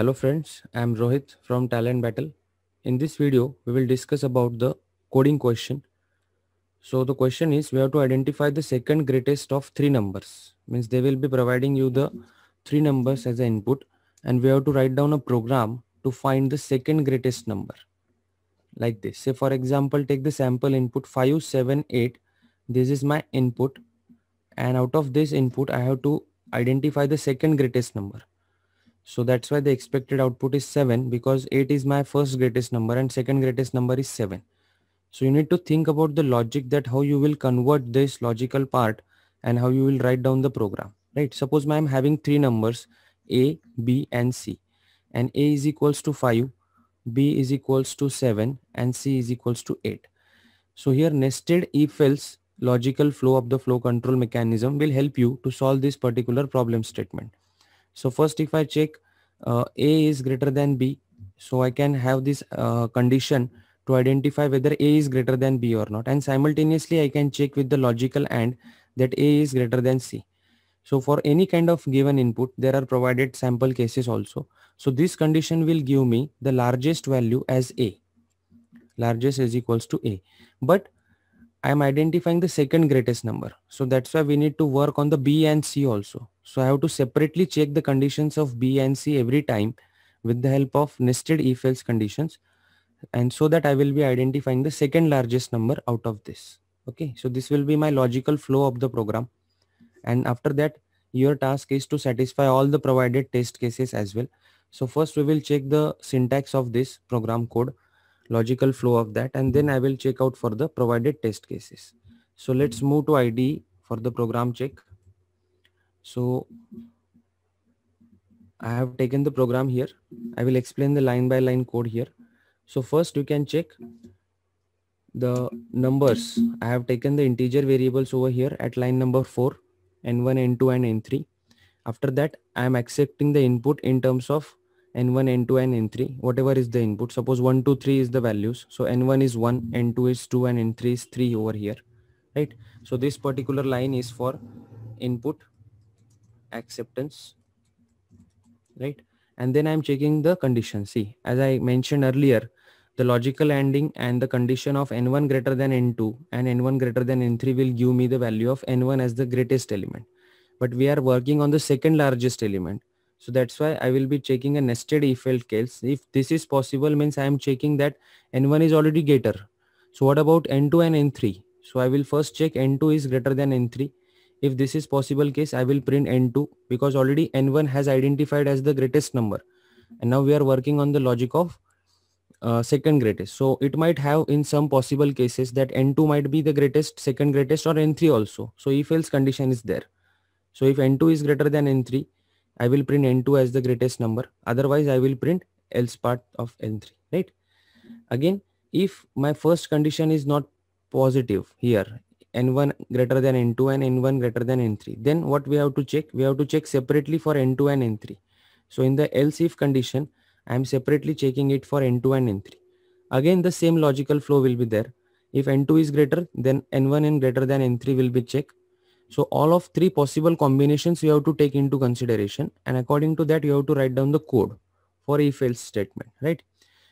Hello friends, I am Rohit from Talent Battle. In this video, we will discuss about the coding question. So the question is we have to identify the second greatest of three numbers. Means they will be providing you the three numbers as an input and we have to write down a program to find the second greatest number like this. Say for example, take the sample input 578. This is my input and out of this input, I have to identify the second greatest number. So that's why the expected output is 7 because 8 is my first greatest number and second greatest number is 7. So you need to think about the logic that how you will convert this logical part and how you will write down the program, right? Suppose I am having three numbers A, B and C and A is equals to 5, B is equals to 7 and C is equals to 8. So here nested if else logical flow of the flow control mechanism will help you to solve this particular problem statement. So first if I check uh, A is greater than B, so I can have this uh, condition to identify whether A is greater than B or not. And simultaneously I can check with the logical AND that A is greater than C. So for any kind of given input, there are provided sample cases also. So this condition will give me the largest value as A. Largest is equals to A. But I'm identifying the second greatest number. So that's why we need to work on the B and C also. So I have to separately check the conditions of B and C every time with the help of nested if else conditions. And so that I will be identifying the second largest number out of this. Okay. So this will be my logical flow of the program. And after that, your task is to satisfy all the provided test cases as well. So first we will check the syntax of this program code logical flow of that and then I will check out for the provided test cases. So let's move to ID for the program check. So I have taken the program here. I will explain the line by line code here. So first you can check the numbers. I have taken the integer variables over here at line number 4, n1, n2 and n3. After that, I am accepting the input in terms of n1 n2 and n3 whatever is the input suppose 1 2 3 is the values so n1 is 1 n2 is 2 and n3 is 3 over here right so this particular line is for input acceptance right and then i'm checking the condition see as i mentioned earlier the logical ending and the condition of n1 greater than n2 and n1 greater than n3 will give me the value of n1 as the greatest element but we are working on the second largest element so that's why I will be checking a nested if-else case. If this is possible means I am checking that N1 is already greater. So what about N2 and N3? So I will first check N2 is greater than N3. If this is possible case, I will print N2 because already N1 has identified as the greatest number. And now we are working on the logic of uh, second greatest. So it might have in some possible cases that N2 might be the greatest, second greatest or N3 also. So if else condition is there. So if N2 is greater than N3, I will print n2 as the greatest number. Otherwise, I will print else part of n3, right? Again, if my first condition is not positive here, n1 greater than n2 and n1 greater than n3, then what we have to check? We have to check separately for n2 and n3. So in the else if condition, I am separately checking it for n2 and n3. Again, the same logical flow will be there. If n2 is greater, then n1 and greater than n3 will be checked so all of three possible combinations you have to take into consideration and according to that you have to write down the code for if else statement, right?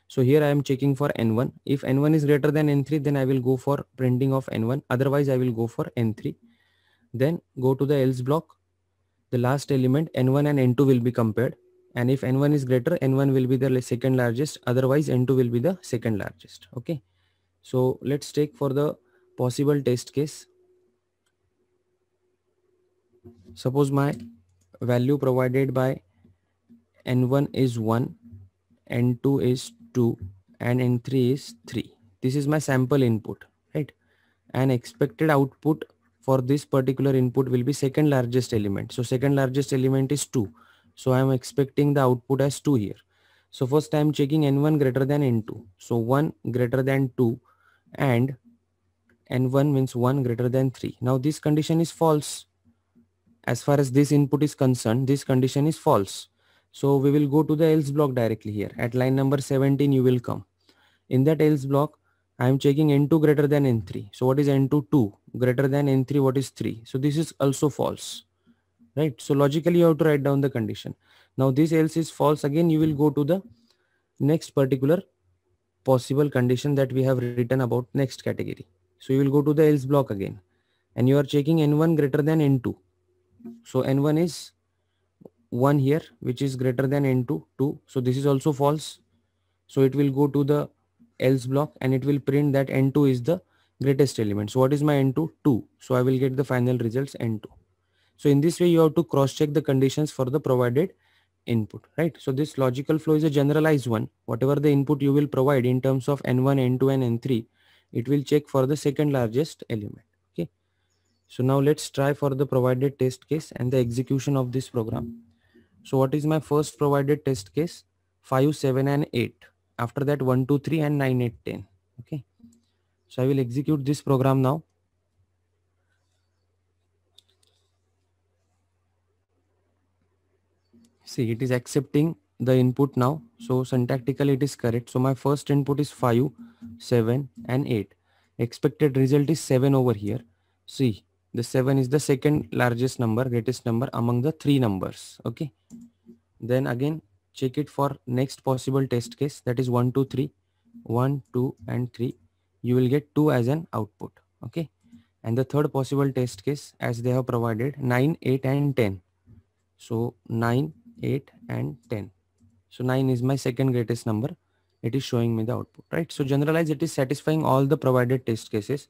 So here I am checking for N1. If N1 is greater than N3, then I will go for printing of N1. Otherwise, I will go for N3. Then go to the else block. The last element N1 and N2 will be compared. And if N1 is greater, N1 will be the second largest. Otherwise, N2 will be the second largest. Okay. So let's take for the possible test case suppose my value provided by n1 is 1 n2 is 2 and n3 is 3 this is my sample input right and expected output for this particular input will be second largest element so second largest element is 2 so i am expecting the output as 2 here so first i am checking n1 greater than n2 so 1 greater than 2 and n1 means 1 greater than 3 now this condition is false as far as this input is concerned this condition is false so we will go to the else block directly here at line number 17 you will come in that else block I am checking n2 greater than n3 so what is n2 2 greater than n3 what is 3 so this is also false right so logically you have to write down the condition now this else is false again you will go to the next particular possible condition that we have written about next category so you will go to the else block again and you are checking n1 greater than n2 so N1 is 1 here which is greater than N2 2. So this is also false. So it will go to the else block and it will print that N2 is the greatest element. So what is my N2? 2. So I will get the final results N2. So in this way you have to cross check the conditions for the provided input, right? So this logical flow is a generalized one. Whatever the input you will provide in terms of N1, N2 and N3, it will check for the second largest element. So now let's try for the provided test case and the execution of this program. So what is my first provided test case? 5, 7 and 8. After that 1, 2, 3 and 9, 8, 10. Okay. So I will execute this program now. See, it is accepting the input now. So syntactically it is correct. So my first input is 5, 7 and 8. Expected result is 7 over here. See, the 7 is the second largest number greatest number among the three numbers okay then again check it for next possible test case that is 1 2 3 1 2 and 3 you will get 2 as an output okay and the third possible test case as they have provided 9 8 and 10 so 9 8 and 10 so 9 is my second greatest number it is showing me the output right so generalize it is satisfying all the provided test cases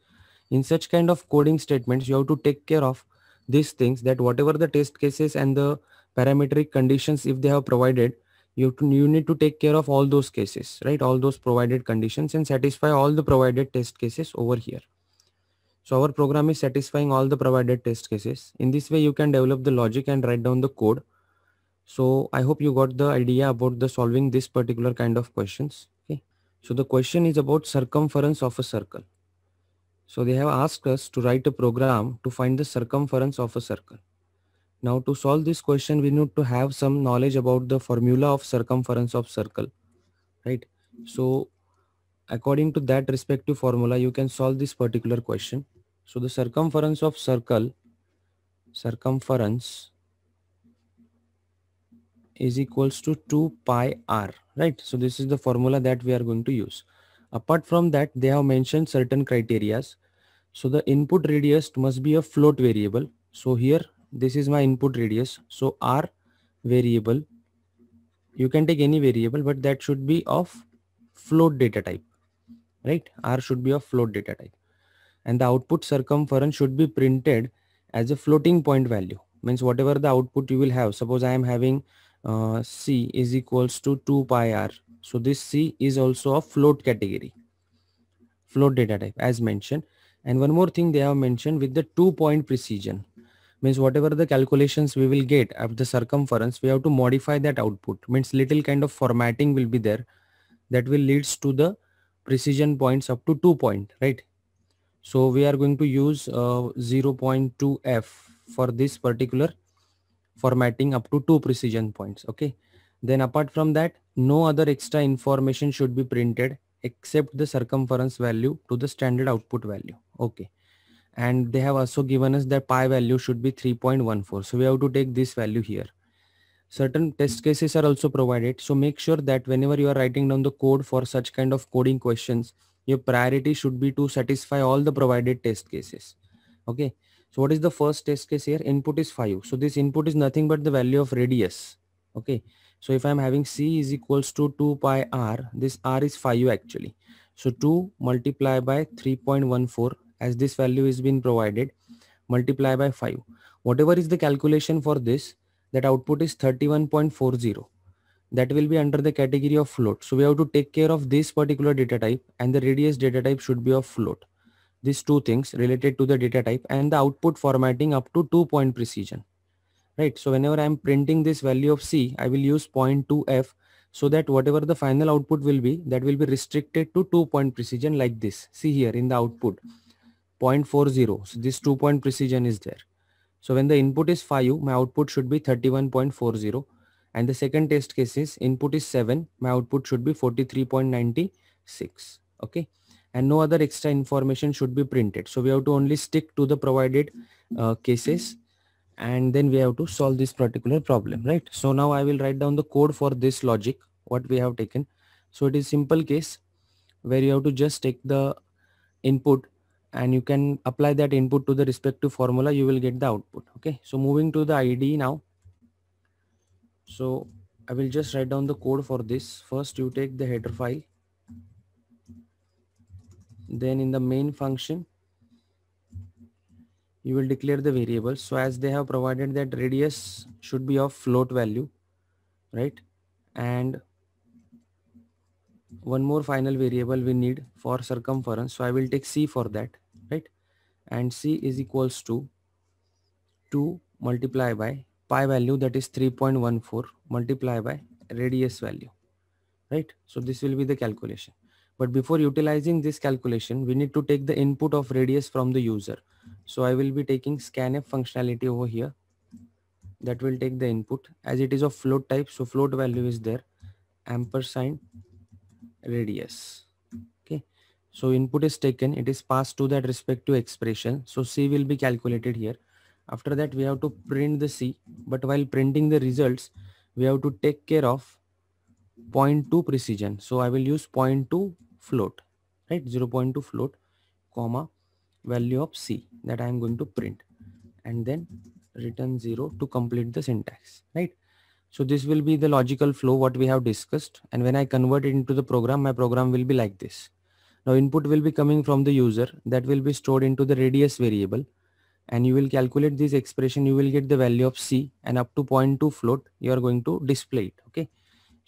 in such kind of coding statements you have to take care of these things that whatever the test cases and the parametric conditions if they have provided you, to, you need to take care of all those cases right all those provided conditions and satisfy all the provided test cases over here so our program is satisfying all the provided test cases in this way you can develop the logic and write down the code so i hope you got the idea about the solving this particular kind of questions okay so the question is about circumference of a circle so they have asked us to write a program to find the circumference of a circle. Now to solve this question, we need to have some knowledge about the formula of circumference of circle, right? So according to that respective formula, you can solve this particular question. So the circumference of circle, circumference is equals to 2 pi r, right? So this is the formula that we are going to use. Apart from that, they have mentioned certain criterias. So the input radius must be a float variable. So here, this is my input radius. So R variable, you can take any variable, but that should be of float data type, right? R should be of float data type. And the output circumference should be printed as a floating point value means whatever the output you will have. Suppose I am having uh, C is equals to 2 pi R so this C is also a float category, float data type as mentioned. And one more thing they have mentioned with the two point precision means whatever the calculations we will get of the circumference, we have to modify that output means little kind of formatting will be there that will leads to the precision points up to two point, right? So we are going to use uh, 0.2F for this particular formatting up to two precision points. Okay. Then apart from that, no other extra information should be printed except the circumference value to the standard output value. Okay. And they have also given us that pi value should be 3.14. So we have to take this value here. Certain test cases are also provided. So make sure that whenever you are writing down the code for such kind of coding questions, your priority should be to satisfy all the provided test cases. Okay. So what is the first test case here? Input is 5. So this input is nothing but the value of radius. Okay. So if I'm having C is equals to 2 pi R, this R is 5 actually. So 2 multiply by 3.14 as this value is been provided multiply by 5. Whatever is the calculation for this that output is 31.40 that will be under the category of float. So we have to take care of this particular data type and the radius data type should be of float. These two things related to the data type and the output formatting up to two point precision right? So whenever I'm printing this value of C, I will use 0.2F so that whatever the final output will be, that will be restricted to two point precision like this. See here in the output 0.40. So this two point precision is there. So when the input is 5, my output should be 31.40. And the second test case is input is 7, my output should be 43.96. Okay. And no other extra information should be printed. So we have to only stick to the provided uh, cases and then we have to solve this particular problem hmm. right so now i will write down the code for this logic what we have taken so it is simple case where you have to just take the input and you can apply that input to the respective formula you will get the output okay so moving to the ide now so i will just write down the code for this first you take the header file then in the main function you will declare the variable. So as they have provided that radius should be of float value, right? And one more final variable we need for circumference. So I will take C for that, right? And C is equals to 2 multiply by pi value that is 3.14 multiply by radius value, right? So this will be the calculation. But before utilizing this calculation, we need to take the input of radius from the user. So I will be taking scanf functionality over here. That will take the input as it is of float type. So float value is there ampersand radius. Okay. So input is taken. It is passed to that respective expression. So C will be calculated here. After that, we have to print the C. But while printing the results, we have to take care of 0.2 precision. So I will use 0.2 float right 0.2 float comma value of c that i am going to print and then return 0 to complete the syntax right so this will be the logical flow what we have discussed and when i convert it into the program my program will be like this now input will be coming from the user that will be stored into the radius variable and you will calculate this expression you will get the value of c and up to 0.2 float you are going to display it okay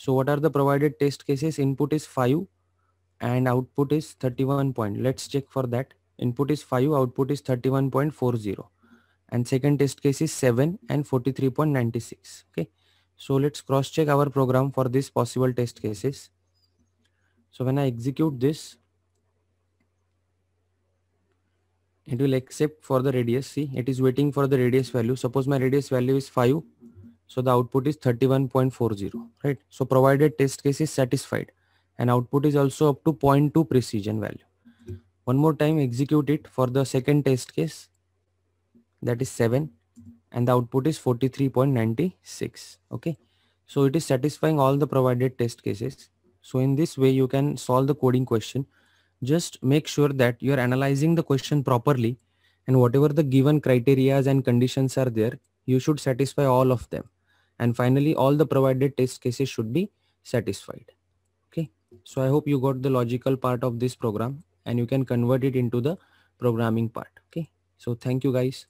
so what are the provided test cases input is 5 and output is 31 point. Let's check for that. Input is 5, output is 31.40 and second test case is 7 and 43.96. Okay. So let's cross check our program for these possible test cases. So when I execute this, it will accept for the radius. See, it is waiting for the radius value. Suppose my radius value is 5. So the output is 31.40, right? So provided test case is satisfied and output is also up to 0.2 precision value. One more time execute it for the second test case that is 7 and the output is 43.96 okay so it is satisfying all the provided test cases so in this way you can solve the coding question just make sure that you are analyzing the question properly and whatever the given criterias and conditions are there you should satisfy all of them and finally all the provided test cases should be satisfied so I hope you got the logical part of this program and you can convert it into the programming part. Okay. So thank you guys.